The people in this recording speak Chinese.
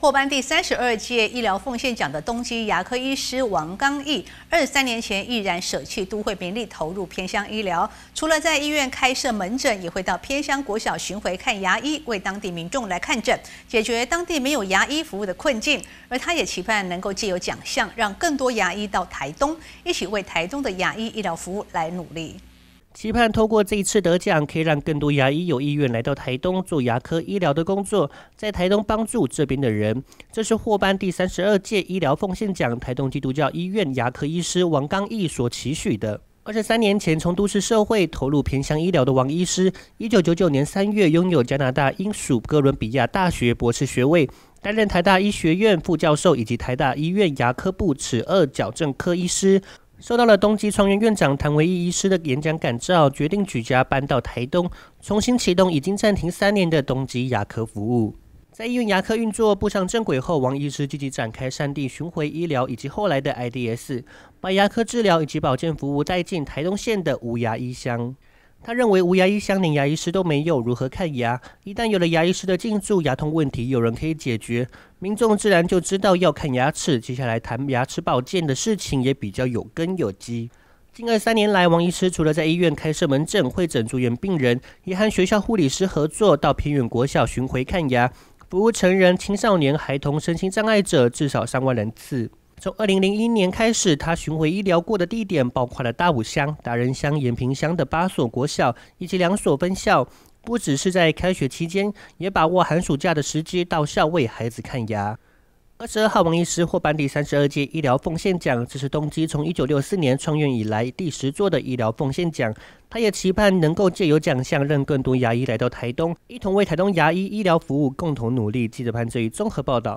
获颁第三十二届医疗奉献奖的东京牙科医师王刚毅，二三年前毅然舍弃都会名利，投入偏乡医疗。除了在医院开设门诊，也会到偏乡国小巡回看牙医，为当地民众来看诊，解决当地没有牙医服务的困境。而他也期盼能够借由奖项，让更多牙医到台东，一起为台东的牙医医疗服务来努力。期盼通过这一次得奖，可以让更多牙医有意愿来到台东做牙科医疗的工作，在台东帮助这边的人。这是获颁第三十二届医疗奉献奖台东基督教医院牙科医师王刚毅所期许的。二十三年前从都市社会投入偏向医疗的王医师，一九九九年三月拥有加拿大英属哥伦比亚大学博士学位，担任台大医学院副教授以及台大医院牙科部齿颚矫正科医师。受到了东极创院院长谭维义医师的演讲感召，决定举家搬到台东，重新启动已经暂停三年的东极牙科服务。在医院牙科运作步上正轨后，王医师积极展开山地巡回医疗，以及后来的 IDS，把牙科治疗以及保健服务带进台东县的无牙医乡。他认为无牙医相连牙医师都没有，如何看牙？一旦有了牙医师的进驻，牙痛问题有人可以解决，民众自然就知道要看牙齿。接下来谈牙齿保健的事情也比较有根有基。近二三年来，王医师除了在医院开设门诊会诊住院病人，也和学校护理师合作到偏远国小巡回看牙，服务成人、青少年、孩童、身心障碍者至少三万人次。从二零零一年开始，他巡回医疗过的地点，包括了大武乡、达人乡、延平乡的八所国小以及两所分校。不只是在开学期间，也把握寒暑假的时机到校为孩子看牙。二十二号王医师获颁第三十二届医疗奉献奖，这是东基从一九六四年创院以来第十座的医疗奉献奖。他也期盼能够借由奖项，让更多牙医来到台东，一同为台东牙医医疗服务共同努力。记者潘宇综合报道。